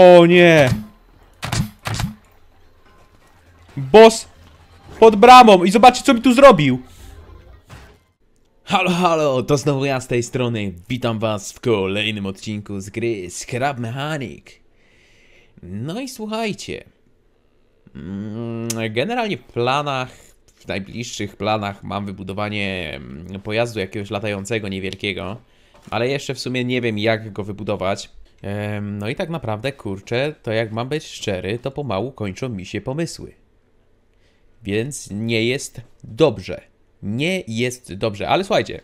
O nie! Boss pod bramą i zobaczcie co mi tu zrobił! Halo, halo, to znowu ja z tej strony. Witam was w kolejnym odcinku z gry Scrap Mechanic. No i słuchajcie. Mm, generalnie w planach, w najbliższych planach mam wybudowanie mm, pojazdu jakiegoś latającego, niewielkiego. Ale jeszcze w sumie nie wiem jak go wybudować. No i tak naprawdę, kurczę, to jak mam być szczery, to pomału kończą mi się pomysły. Więc nie jest dobrze. Nie jest dobrze, ale słuchajcie.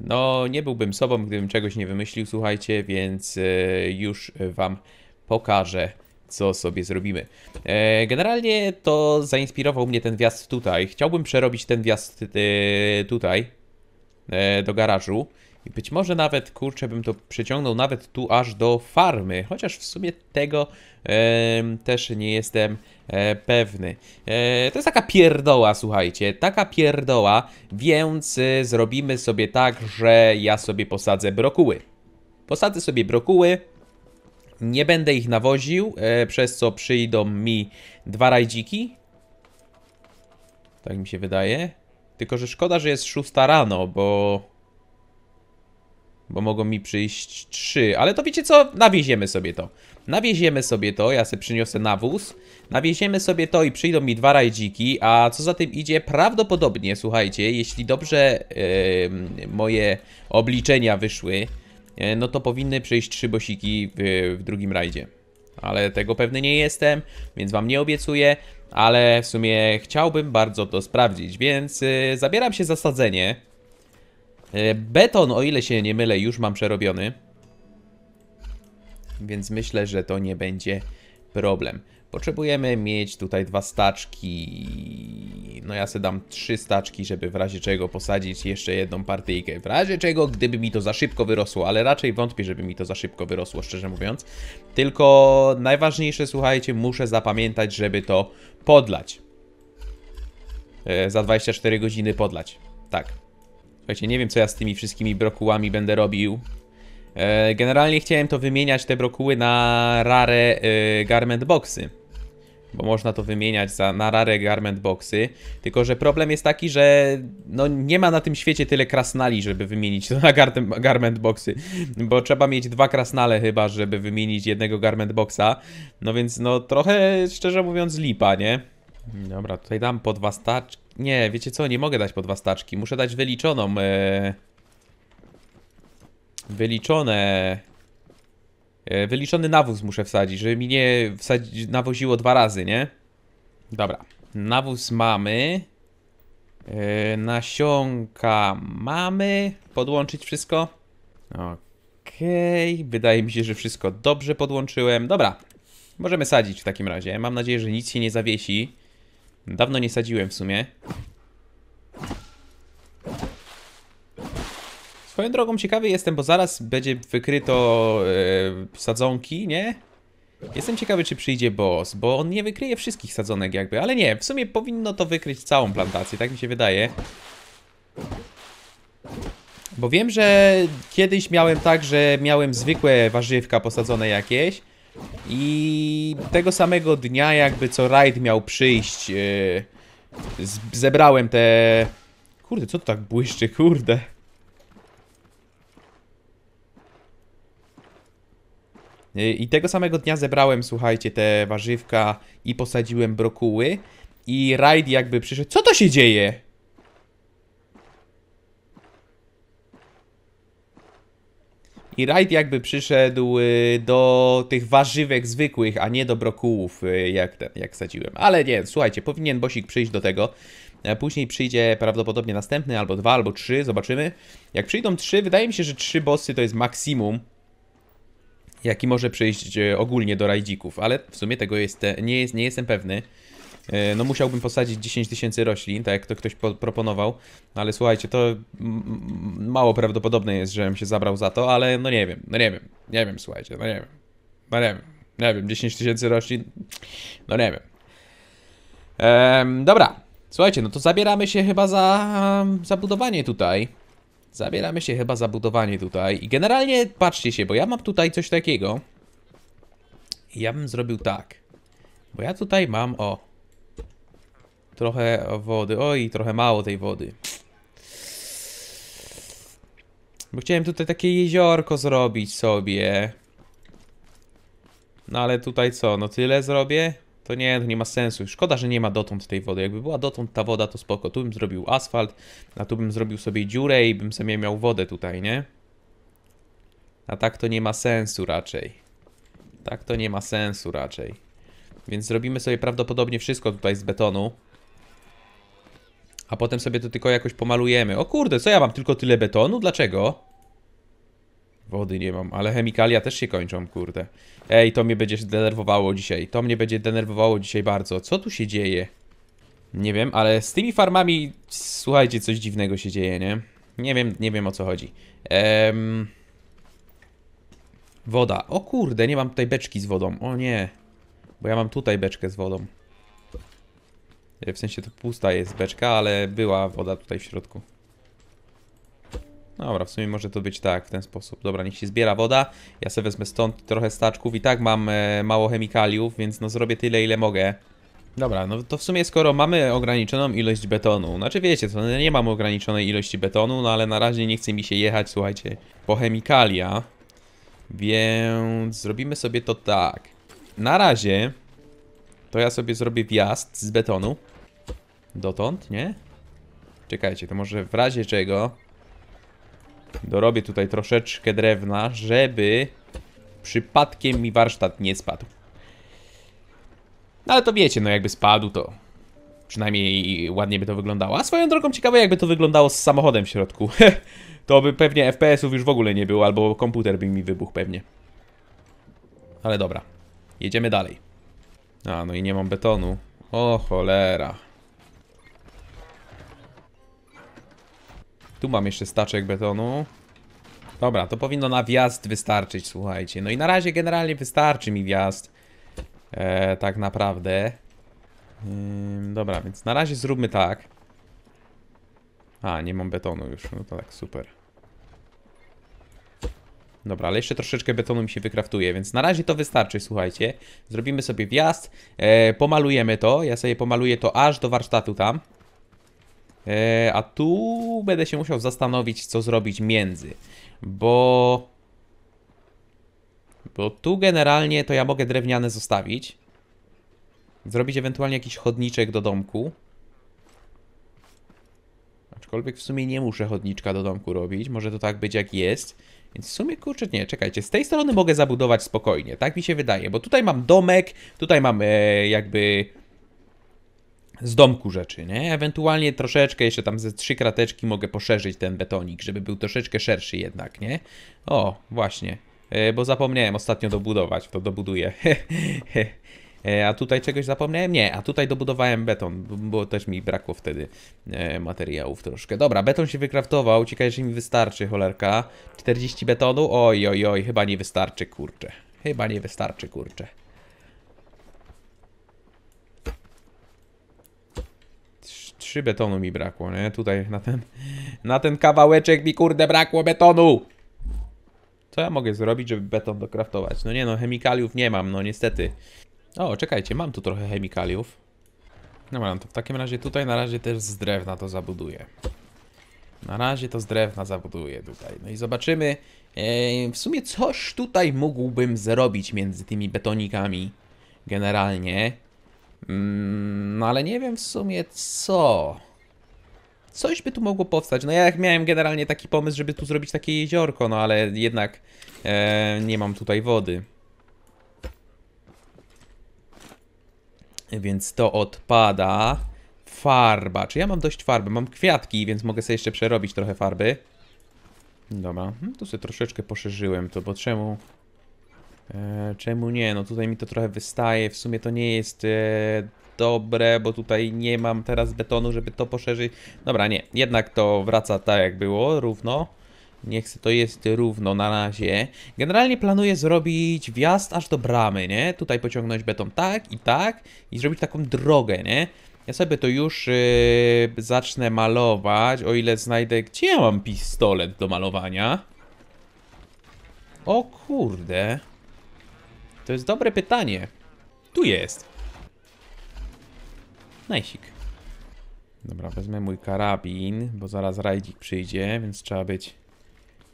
No, nie byłbym sobą, gdybym czegoś nie wymyślił, słuchajcie, więc e, już Wam pokażę, co sobie zrobimy. E, generalnie to zainspirował mnie ten wjazd tutaj. Chciałbym przerobić ten wjazd e, tutaj, do garażu. I być może nawet, kurczę, bym to przeciągnął nawet tu aż do farmy, chociaż w sumie tego e, też nie jestem e, pewny. E, to jest taka pierdoła, słuchajcie, taka pierdoła, więc e, zrobimy sobie tak, że ja sobie posadzę brokuły. Posadzę sobie brokuły, nie będę ich nawoził, e, przez co przyjdą mi dwa rajdziki. Tak mi się wydaje. Tylko, że szkoda, że jest szósta rano, bo bo mogą mi przyjść trzy. Ale to wiecie co? Nawieziemy sobie to. Nawieziemy sobie to, ja sobie przyniosę nawóz. Nawieziemy sobie to i przyjdą mi dwa rajdziki, a co za tym idzie, prawdopodobnie, słuchajcie, jeśli dobrze yy, moje obliczenia wyszły, yy, no to powinny przyjść trzy bosiki w, w drugim rajdzie. Ale tego pewny nie jestem, więc wam nie obiecuję, ale w sumie chciałbym bardzo to sprawdzić, więc yy, zabieram się za sadzenie. E, beton, o ile się nie mylę, już mam przerobiony. Więc myślę, że to nie będzie problem. Potrzebujemy mieć tutaj dwa staczki. No ja sobie dam trzy staczki, żeby w razie czego posadzić jeszcze jedną partyjkę. W razie czego, gdyby mi to za szybko wyrosło, ale raczej wątpię, żeby mi to za szybko wyrosło, szczerze mówiąc. Tylko najważniejsze, słuchajcie, muszę zapamiętać, żeby to podlać. Yy, za 24 godziny podlać. Tak, Słuchajcie, nie wiem co ja z tymi wszystkimi brokułami będę robił. E, generalnie chciałem to wymieniać te brokuły na rare e, garment boxy. Bo można to wymieniać za, na rare garment boxy. Tylko, że problem jest taki, że no, nie ma na tym świecie tyle krasnali, żeby wymienić to na gar garment boxy. Bo trzeba mieć dwa krasnale chyba, żeby wymienić jednego garment boxa. No więc no trochę, szczerze mówiąc, lipa, nie? Dobra, tutaj dam po dwa staczki nie, wiecie co, nie mogę dać po dwa staczki. Muszę dać wyliczoną... E... Wyliczone... E, wyliczony nawóz muszę wsadzić, żeby mi nie wsadzi... nawoziło dwa razy, nie? Dobra. Nawóz mamy. E, nasionka mamy. Podłączyć wszystko. Okej. Okay. Wydaje mi się, że wszystko dobrze podłączyłem. Dobra. Możemy sadzić w takim razie. Mam nadzieję, że nic się nie zawiesi. Dawno nie sadziłem w sumie. Swoją drogą ciekawy jestem, bo zaraz będzie wykryto e, sadzonki, nie? Jestem ciekawy, czy przyjdzie boss, bo on nie wykryje wszystkich sadzonek jakby, ale nie, w sumie powinno to wykryć całą plantację, tak mi się wydaje. Bo wiem, że kiedyś miałem tak, że miałem zwykłe warzywka posadzone jakieś i tego samego dnia jakby co rajd miał przyjść, yy, zebrałem te... Kurde, co to tak błyszczy, kurde. E, I tego samego dnia zebrałem, słuchajcie, te warzywka i posadziłem brokuły. I rajd jakby przyszedł... Co to się dzieje? I rajd jakby przyszedł y, do tych warzywek zwykłych, a nie do brokułów, y, jak, ten, jak sadziłem. Ale nie, słuchajcie, powinien Bosik przyjść do tego. E, później przyjdzie prawdopodobnie następny, albo dwa, albo trzy, zobaczymy. Jak przyjdą trzy, wydaje mi się, że trzy bossy to jest maksimum, jaki może przyjść e, ogólnie do rajdzików, ale w sumie tego jest, e, nie, jest, nie jestem pewny. E, no musiałbym posadzić 10 tysięcy roślin, tak jak to ktoś proponował, ale słuchajcie, to mało prawdopodobne jest, żebym się zabrał za to, ale no nie wiem, no nie wiem, nie wiem, słuchajcie, no nie wiem, no nie wiem, nie wiem, 10 tysięcy roślin, no nie wiem. Ehm, dobra, słuchajcie, no to zabieramy się chyba za, zabudowanie tutaj. Zabieramy się chyba za budowanie tutaj i generalnie patrzcie się, bo ja mam tutaj coś takiego. I ja bym zrobił tak, bo ja tutaj mam, o, Trochę wody. Oj, trochę mało tej wody. Bo chciałem tutaj takie jeziorko zrobić sobie. No ale tutaj co? No tyle zrobię? To nie, to nie ma sensu. Szkoda, że nie ma dotąd tej wody. Jakby była dotąd ta woda, to spoko. Tu bym zrobił asfalt, a tu bym zrobił sobie dziurę i bym sobie miał wodę tutaj, nie? A tak to nie ma sensu raczej. Tak to nie ma sensu raczej. Więc zrobimy sobie prawdopodobnie wszystko tutaj z betonu. A potem sobie to tylko jakoś pomalujemy. O kurde, co ja mam? Tylko tyle betonu? Dlaczego? Wody nie mam, ale chemikalia też się kończą, kurde. Ej, to mnie będzie denerwowało dzisiaj. To mnie będzie denerwowało dzisiaj bardzo. Co tu się dzieje? Nie wiem, ale z tymi farmami, słuchajcie, coś dziwnego się dzieje, nie? Nie wiem, nie wiem o co chodzi. Ehm... Woda. O kurde, nie mam tutaj beczki z wodą. O nie. Bo ja mam tutaj beczkę z wodą. W sensie to pusta jest beczka, ale była woda tutaj w środku. Dobra, w sumie może to być tak, w ten sposób. Dobra, niech się zbiera woda. Ja sobie wezmę stąd trochę staczków. I tak mam e, mało chemikaliów, więc no zrobię tyle, ile mogę. Dobra, no to w sumie skoro mamy ograniczoną ilość betonu, znaczy wiecie, to no nie mam ograniczonej ilości betonu, no ale na razie nie chce mi się jechać, słuchajcie, po chemikalia, więc zrobimy sobie to tak. Na razie to ja sobie zrobię wjazd z betonu. Dotąd, nie? Czekajcie, to może w razie czego dorobię tutaj troszeczkę drewna, żeby przypadkiem mi warsztat nie spadł. No ale to wiecie, no jakby spadł to przynajmniej ładnie by to wyglądało. A swoją drogą ciekawe jakby to wyglądało z samochodem w środku. to by pewnie FPS-ów już w ogóle nie było, albo komputer by mi wybuchł pewnie. Ale dobra, jedziemy dalej. A, no i nie mam betonu. O cholera. Tu mam jeszcze staczek betonu. Dobra, to powinno na wjazd wystarczyć, słuchajcie. No i na razie generalnie wystarczy mi wjazd. E, tak naprawdę. dobra, więc na razie zróbmy tak. A, nie mam betonu już. No to tak, super. Dobra, ale jeszcze troszeczkę betonu mi się wykraftuje, więc na razie to wystarczy, słuchajcie. Zrobimy sobie wjazd, e, pomalujemy to. Ja sobie pomaluję to aż do warsztatu tam. E, a tu będę się musiał zastanowić, co zrobić między, bo... Bo tu generalnie to ja mogę drewniane zostawić. Zrobić ewentualnie jakiś chodniczek do domku. Aczkolwiek w sumie nie muszę chodniczka do domku robić. Może to tak być jak jest. Więc w sumie kurczę, nie, czekajcie. Z tej strony mogę zabudować spokojnie. Tak mi się wydaje, bo tutaj mam domek, tutaj mam e, jakby z domku rzeczy, nie? Ewentualnie troszeczkę, jeszcze tam ze trzy krateczki mogę poszerzyć ten betonik, żeby był troszeczkę szerszy jednak, nie? O, właśnie, e, bo zapomniałem ostatnio dobudować, to dobuduję. e, a tutaj czegoś zapomniałem? Nie, a tutaj dobudowałem beton, bo też mi brakło wtedy e, materiałów troszkę. Dobra, beton się wykraftował, ciekawe, że mi wystarczy, cholerka. 40 betonu? Oj, oj, oj, chyba nie wystarczy, kurczę. Chyba nie wystarczy, kurczę. trzy betonu mi brakło, nie? Tutaj na ten, na ten kawałeczek mi kurde brakło betonu! Co ja mogę zrobić, żeby beton dokraftować? No nie no, chemikaliów nie mam, no niestety. O, czekajcie, mam tu trochę chemikaliów. no to w takim razie tutaj na razie też z drewna to zabuduję. Na razie to z drewna zabuduję tutaj. No i zobaczymy, e, w sumie coś tutaj mógłbym zrobić między tymi betonikami generalnie. Mm, no ale nie wiem w sumie co. Coś by tu mogło powstać. No ja miałem generalnie taki pomysł, żeby tu zrobić takie jeziorko, no ale jednak e, nie mam tutaj wody. Więc to odpada. Farba. Czy ja mam dość farby? Mam kwiatki, więc mogę sobie jeszcze przerobić trochę farby. Dobra, hmm, tu sobie troszeczkę poszerzyłem to, bo czemu... E, czemu nie? No tutaj mi to trochę wystaje. W sumie to nie jest e, dobre, bo tutaj nie mam teraz betonu, żeby to poszerzyć. Dobra, nie. Jednak to wraca tak jak było, równo. Niech to jest równo na razie. Generalnie planuję zrobić wjazd aż do bramy, nie? Tutaj pociągnąć beton tak i tak i zrobić taką drogę, nie? Ja sobie to już e, zacznę malować, o ile znajdę... Gdzie ja mam pistolet do malowania? O kurde... To jest dobre pytanie. Tu jest. Najsik. Dobra, wezmę mój karabin, bo zaraz rajdzik przyjdzie, więc trzeba być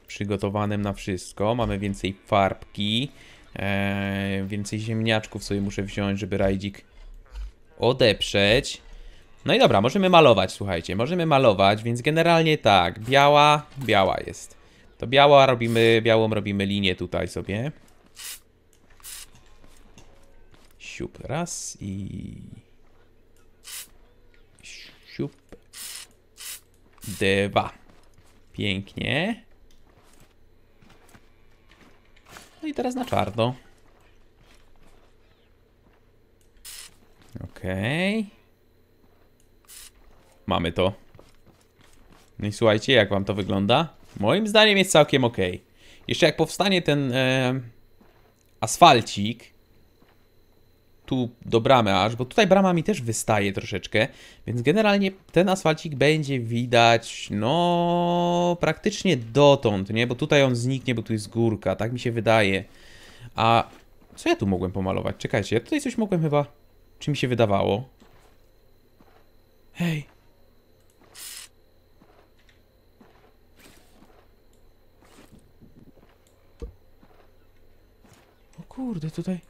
przygotowanym na wszystko. Mamy więcej farbki, ee, więcej ziemniaczków sobie muszę wziąć, żeby rajdzik odeprzeć. No i dobra, możemy malować, słuchajcie, możemy malować, więc generalnie tak, biała, biała jest. To biała robimy, białą robimy linię tutaj sobie. Siup raz i... Siup. Dwa. Pięknie. No i teraz na czarno. Okej. Okay. Mamy to. No i słuchajcie, jak wam to wygląda? Moim zdaniem jest całkiem ok. Jeszcze jak powstanie ten e, asfalcik, tu do bramy aż, bo tutaj brama mi też wystaje troszeczkę, więc generalnie ten asfalcik będzie widać, no, praktycznie dotąd, nie? Bo tutaj on zniknie, bo tu jest górka, tak mi się wydaje. A co ja tu mogłem pomalować? Czekajcie, ja tutaj coś mogłem chyba... Czy mi się wydawało? Hej! O kurde, tutaj...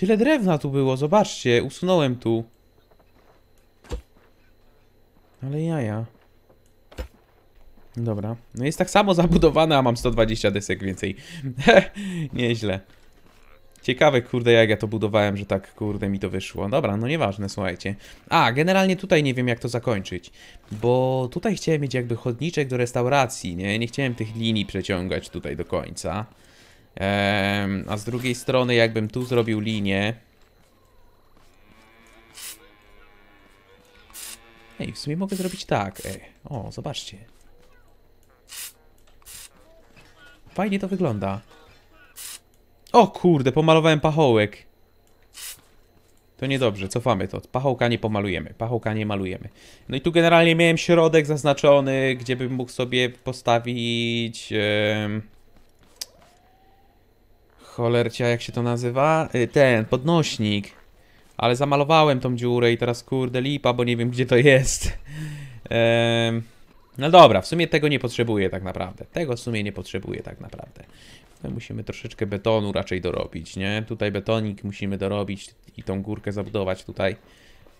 Tyle drewna tu było, zobaczcie, usunąłem tu. Ale jaja. Dobra. No jest tak samo zabudowane, a mam 120 desek więcej. Nieźle. Ciekawe, kurde, jak ja to budowałem, że tak, kurde, mi to wyszło. Dobra, no nieważne, słuchajcie. A, generalnie tutaj nie wiem, jak to zakończyć. Bo tutaj chciałem mieć jakby chodniczek do restauracji, nie? Nie chciałem tych linii przeciągać tutaj do końca. Ehm, a z drugiej strony, jakbym tu zrobił linię... Ej, w sumie mogę zrobić tak. Ej, o, zobaczcie. Fajnie to wygląda. O kurde, pomalowałem pachołek. To niedobrze, cofamy to. Pachołka nie pomalujemy, pachołka nie malujemy. No i tu generalnie miałem środek zaznaczony, gdzie bym mógł sobie postawić... Yy cholercia, jak się to nazywa? Y, ten, podnośnik. Ale zamalowałem tą dziurę i teraz kurde lipa, bo nie wiem gdzie to jest. Ehm, no dobra, w sumie tego nie potrzebuję tak naprawdę. Tego w sumie nie potrzebuję tak naprawdę. My no, musimy troszeczkę betonu raczej dorobić, nie? Tutaj betonik musimy dorobić i tą górkę zabudować tutaj.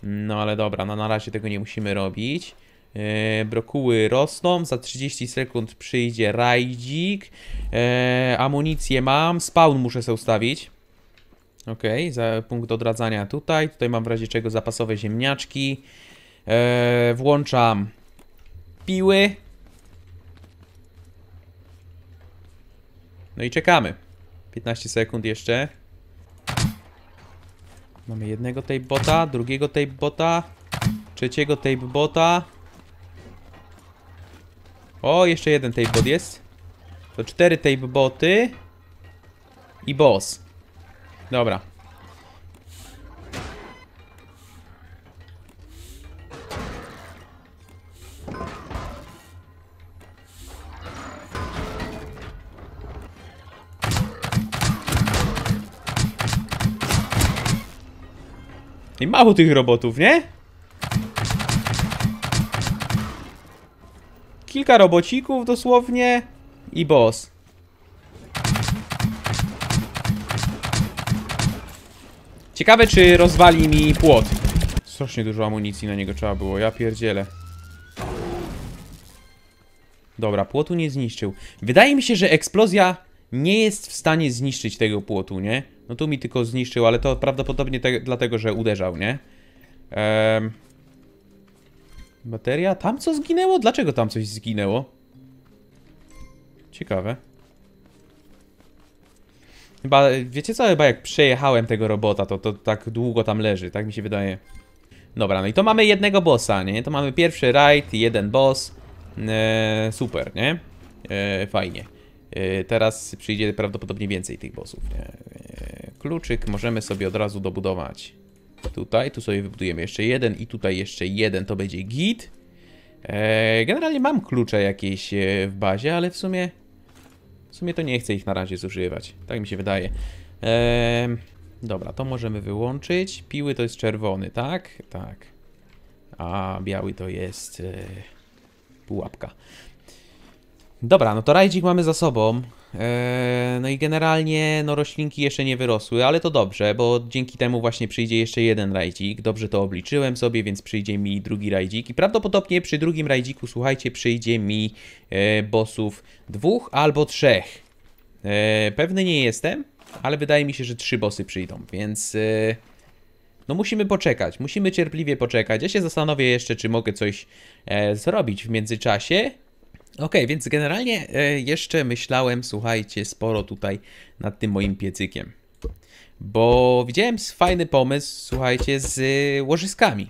No ale dobra, no na razie tego nie musimy robić. E, brokuły rosną, za 30 sekund przyjdzie rajdzik. E, amunicję mam, spawn muszę sobie ustawić. Ok, za punkt odradzania tutaj. Tutaj mam w razie czego zapasowe ziemniaczki. E, włączam piły. No i czekamy. 15 sekund jeszcze. Mamy jednego tape bota, drugiego tape bota, trzeciego tape bota. O, jeszcze jeden tape jest. To cztery tape I boss. Dobra. I mało tych robotów, nie? Kilka robocików dosłownie i boss. Ciekawe, czy rozwali mi płot. Strasznie dużo amunicji na niego trzeba było, ja pierdzielę. Dobra, płotu nie zniszczył. Wydaje mi się, że eksplozja nie jest w stanie zniszczyć tego płotu, nie? No tu mi tylko zniszczył, ale to prawdopodobnie te, dlatego, że uderzał, nie? Ehm, Bateria? Tam co zginęło? Dlaczego tam coś zginęło? Ciekawe. Chyba, wiecie co? Chyba jak przejechałem tego robota, to, to tak długo tam leży, tak mi się wydaje. Dobra, no i to mamy jednego bossa, nie? To mamy pierwszy raid, jeden boss. Eee, super, nie? Eee, fajnie. Eee, teraz przyjdzie prawdopodobnie więcej tych bossów, nie? E, kluczyk możemy sobie od razu dobudować. Tutaj, tu sobie wybudujemy jeszcze jeden i tutaj jeszcze jeden, to będzie git. Eee, generalnie mam klucze jakieś e, w bazie, ale w sumie... W sumie to nie chcę ich na razie zużywać, tak mi się wydaje. Eee, dobra, to możemy wyłączyć. Piły to jest czerwony, tak? Tak. A, biały to jest... E, pułapka. Dobra, no to rajdzik mamy za sobą. E, no i generalnie no roślinki jeszcze nie wyrosły, ale to dobrze, bo dzięki temu właśnie przyjdzie jeszcze jeden rajdzik. Dobrze to obliczyłem sobie, więc przyjdzie mi drugi rajdzik i prawdopodobnie przy drugim rajdziku, słuchajcie, przyjdzie mi e, bossów dwóch albo trzech. E, pewny nie jestem, ale wydaje mi się, że trzy bossy przyjdą, więc... E, no musimy poczekać, musimy cierpliwie poczekać. Ja się zastanowię jeszcze, czy mogę coś e, zrobić w międzyczasie, Ok, więc generalnie e, jeszcze myślałem, słuchajcie, sporo tutaj nad tym moim piecykiem. Bo widziałem fajny pomysł, słuchajcie, z e, łożyskami.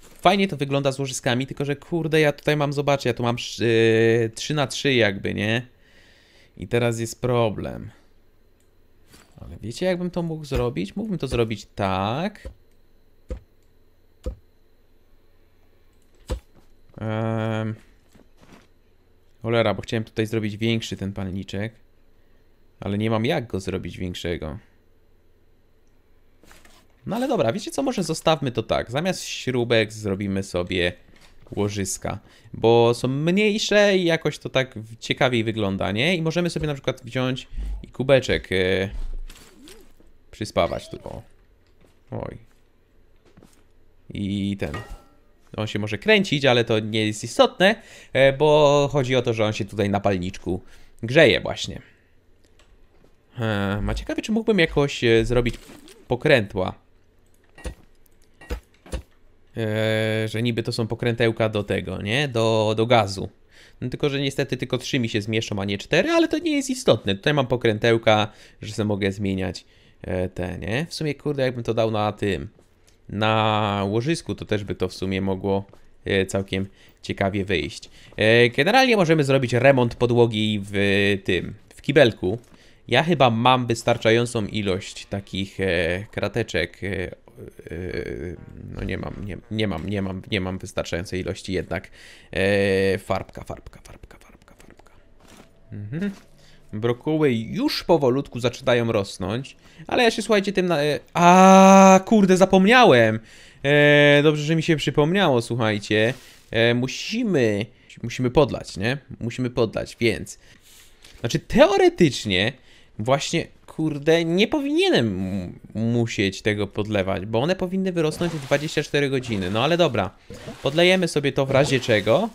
Fajnie to wygląda z łożyskami, tylko że kurde, ja tutaj mam, zobaczcie, ja tu mam 3 e, na 3 jakby, nie? I teraz jest problem. Ale wiecie, jakbym to mógł zrobić? Mógłbym to zrobić tak. Um. Cholera, bo chciałem tutaj zrobić większy ten palniczek. Ale nie mam jak go zrobić większego. No ale dobra, wiecie co, może zostawmy to tak. Zamiast śrubek zrobimy sobie łożyska, bo są mniejsze i jakoś to tak ciekawiej wygląda, nie? I możemy sobie na przykład wziąć i kubeczek yy, przyspawać tu, o. Oj. I ten, on się może kręcić, ale to nie jest istotne, e, bo chodzi o to, że on się tutaj na palniczku grzeje właśnie. E, Ma ciekawe, czy mógłbym jakoś e, zrobić pokrętła. Eee, że niby to są pokrętełka do tego, nie? Do, do gazu. No tylko, że niestety tylko trzy mi się zmieszczą, a nie cztery, ale to nie jest istotne. Tutaj mam pokrętełka, że sobie mogę zmieniać e, te, nie? W sumie, kurde, jakbym to dał na tym, na łożysku, to też by to w sumie mogło e, całkiem ciekawie wyjść. E, generalnie możemy zrobić remont podłogi w tym, w kibelku. Ja chyba mam wystarczającą ilość takich e, krateczek. No nie mam, nie, nie mam, nie mam, nie mam wystarczającej ilości jednak. Farbka, farbka, farbka, farbka, farbka. Mhm. Brokuły już powolutku zaczynają rosnąć. Ale ja się słuchajcie tym na... E, A kurde, zapomniałem! E, dobrze, że mi się przypomniało, słuchajcie. E, musimy... Musimy podlać, nie? Musimy podlać, więc... Znaczy, teoretycznie właśnie, kurde, nie powinienem musieć tego podlewać, bo one powinny wyrosnąć w 24 godziny. No ale dobra, podlejemy sobie to w razie czego.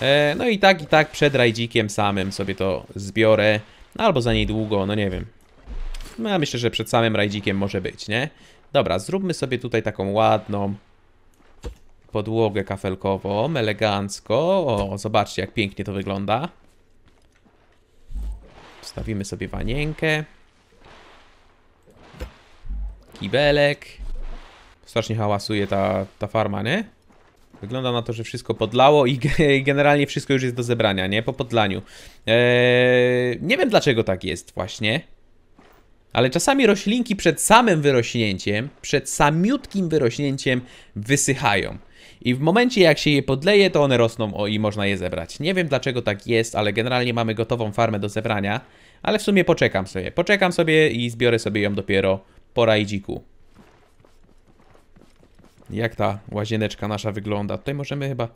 E, no i tak, i tak przed rajdzikiem samym sobie to zbiorę. Albo za niedługo, no nie wiem. No ja myślę, że przed samym rajdzikiem może być, nie? Dobra, zróbmy sobie tutaj taką ładną podłogę kafelkową, elegancko. O, zobaczcie jak pięknie to wygląda. Wstawimy sobie wanienkę. Kibelek. Strasznie hałasuje ta, ta farma, nie? Wygląda na to, że wszystko podlało i, generalnie wszystko już jest do zebrania, nie? Po podlaniu. Eee, nie wiem dlaczego tak jest właśnie. Ale czasami roślinki przed samym wyrośnięciem, przed samiutkim wyrośnięciem wysychają. I w momencie jak się je podleje, to one rosną o, i można je zebrać. Nie wiem dlaczego tak jest, ale generalnie mamy gotową farmę do zebrania. Ale w sumie poczekam sobie. Poczekam sobie i zbiorę sobie ją dopiero po rajdziku jak ta łazieneczka nasza wygląda. Tutaj możemy chyba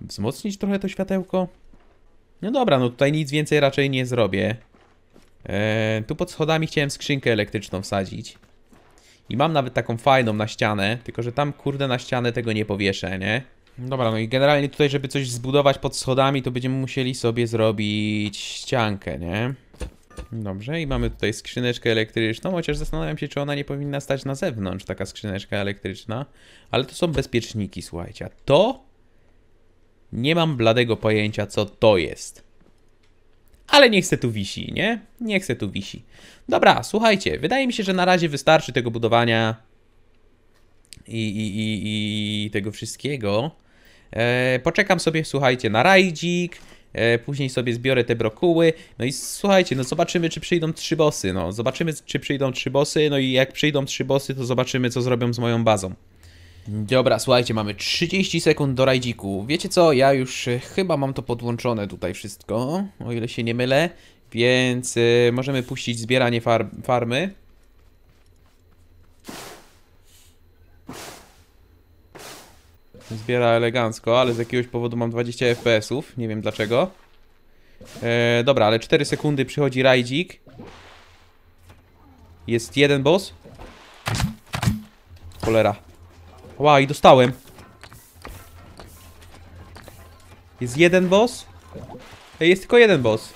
wzmocnić trochę to światełko. No dobra, no tutaj nic więcej raczej nie zrobię. Eee, tu pod schodami chciałem skrzynkę elektryczną wsadzić. I mam nawet taką fajną na ścianę, tylko że tam kurde na ścianę tego nie powieszę, nie? Dobra, no i generalnie tutaj, żeby coś zbudować pod schodami, to będziemy musieli sobie zrobić ściankę, nie? Dobrze, i mamy tutaj skrzyneczkę elektryczną, chociaż zastanawiam się, czy ona nie powinna stać na zewnątrz, taka skrzyneczka elektryczna. Ale to są bezpieczniki, słuchajcie. A to... Nie mam bladego pojęcia, co to jest. Ale nie chcę tu wisi, nie? Nie chcę tu wisi. Dobra, słuchajcie, wydaje mi się, że na razie wystarczy tego budowania i, i, i, i tego wszystkiego. Eee, poczekam sobie, słuchajcie, na rajdzik. E, później sobie zbiorę te brokuły. No i słuchajcie, no zobaczymy, czy przyjdą trzy bossy. No, zobaczymy, czy przyjdą trzy bossy. No i jak przyjdą trzy bossy, to zobaczymy, co zrobią z moją bazą. Dobra, słuchajcie, mamy 30 sekund do rajdziku. Wiecie co, ja już e, chyba mam to podłączone tutaj wszystko, o ile się nie mylę, więc e, możemy puścić zbieranie far farmy. Zbiera elegancko, ale z jakiegoś powodu mam 20 FPS-ów. Nie wiem dlaczego. E, dobra, ale 4 sekundy przychodzi rajdzik. Jest jeden boss. Cholera. Ła, i dostałem. Jest jeden boss. Ej, jest tylko jeden boss.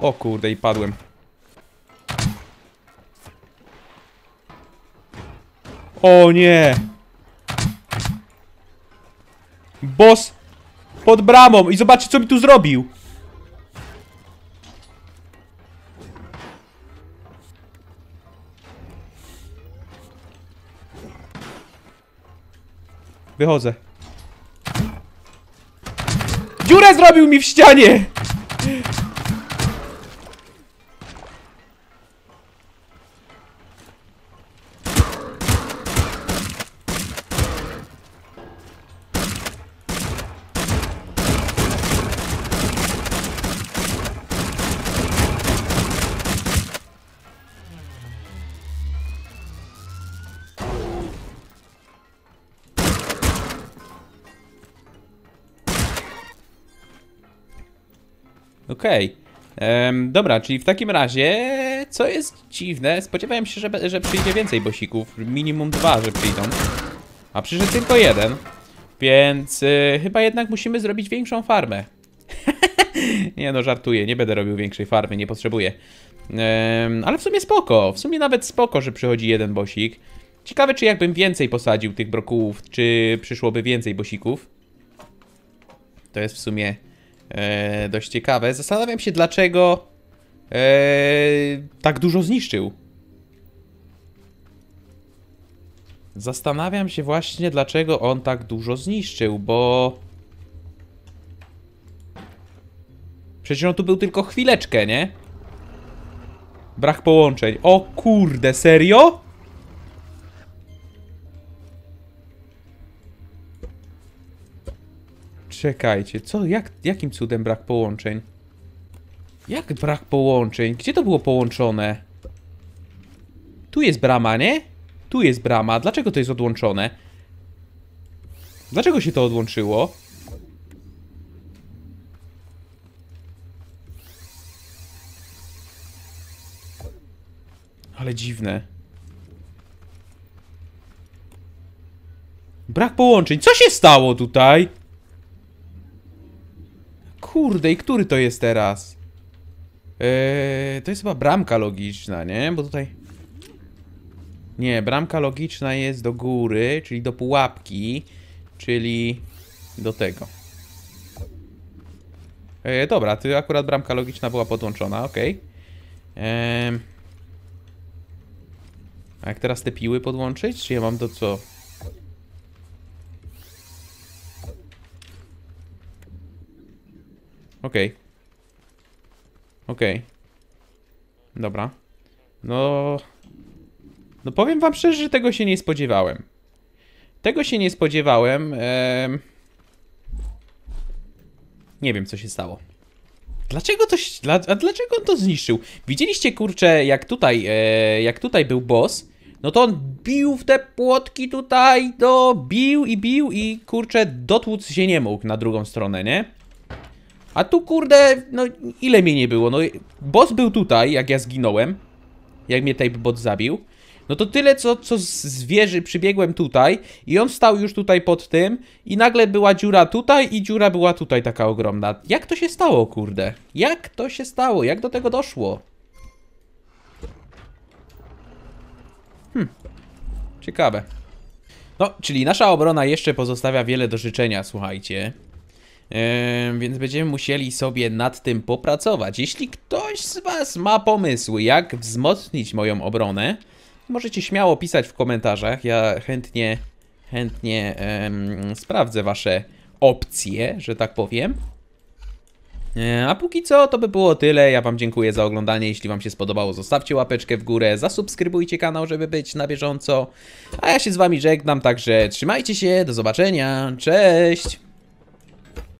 O kurde, i padłem. O nie! Boss pod bramą i zobaczcie co mi tu zrobił. Wychodzę. Dziurę zrobił mi w ścianie! okej. Okay. Dobra, czyli w takim razie, co jest dziwne, spodziewałem się, że, że przyjdzie więcej bosików. Minimum dwa, że przyjdą. A przyszedł tylko jeden. Więc y, chyba jednak musimy zrobić większą farmę. nie no, żartuję, nie będę robił większej farmy, nie potrzebuję. ale w sumie spoko, w sumie nawet spoko, że przychodzi jeden bosik. Ciekawe, czy jakbym więcej posadził tych brokułów, czy przyszłoby więcej bosików. To jest w sumie E, dość ciekawe. Zastanawiam się, dlaczego e, tak dużo zniszczył. Zastanawiam się właśnie, dlaczego on tak dużo zniszczył, bo... Przecież on tu był tylko chwileczkę, nie? Brak połączeń. O kurde, serio? Czekajcie, co, jak, jakim cudem brak połączeń? Jak brak połączeń? Gdzie to było połączone? Tu jest brama, nie? Tu jest brama. Dlaczego to jest odłączone? Dlaczego się to odłączyło? Ale dziwne. Brak połączeń. Co się stało tutaj? Kurde, i który to jest teraz? Eee, to jest chyba bramka logiczna, nie? Bo tutaj... Nie, bramka logiczna jest do góry, czyli do pułapki, czyli do tego. Eee, dobra, ty akurat bramka logiczna była podłączona, ok. Eee, a jak teraz te piły podłączyć? Czy ja mam do co? Okej. Okay. Okej. Okay. Dobra. No... No powiem wam szczerze, że tego się nie spodziewałem. Tego się nie spodziewałem. Ehm... Nie wiem, co się stało. Dlaczego coś... Dla, a dlaczego on to zniszczył? Widzieliście, kurczę, jak tutaj... E, jak tutaj był boss... No to on bił w te płotki tutaj, to bił i bił i kurczę, dotłuc się nie mógł na drugą stronę, nie? A tu kurde, no ile mnie nie było? No boss był tutaj, jak ja zginąłem. Jak mnie tape bot zabił. No to tyle, co, co z zwierzy przybiegłem tutaj i on stał już tutaj pod tym i nagle była dziura tutaj i dziura była tutaj taka ogromna. Jak to się stało, kurde? Jak to się stało? Jak do tego doszło? Hmm. Ciekawe. No, czyli nasza obrona jeszcze pozostawia wiele do życzenia, słuchajcie więc będziemy musieli sobie nad tym popracować. Jeśli ktoś z Was ma pomysły, jak wzmocnić moją obronę, możecie śmiało pisać w komentarzach. Ja chętnie, chętnie sprawdzę Wasze opcje, że tak powiem. a póki co to by było tyle, ja wam dziękuję za oglądanie, jeśli wam się spodobało zostawcie łapeczkę w górę, zasubskrybujcie kanał, żeby być na bieżąco, a ja się z wami żegnam, także trzymajcie się, do zobaczenia, cześć!